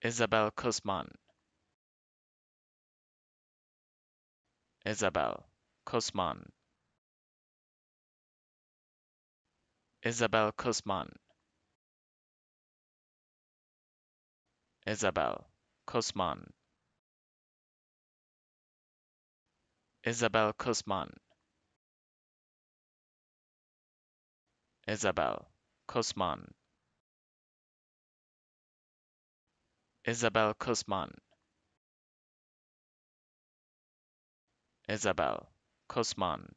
Isabel Guzman Isabel Guzman Isabel Guzman Isabel Guzman Isabel Guzman Isabel Guzman Isabel Guzman Isabel Guzman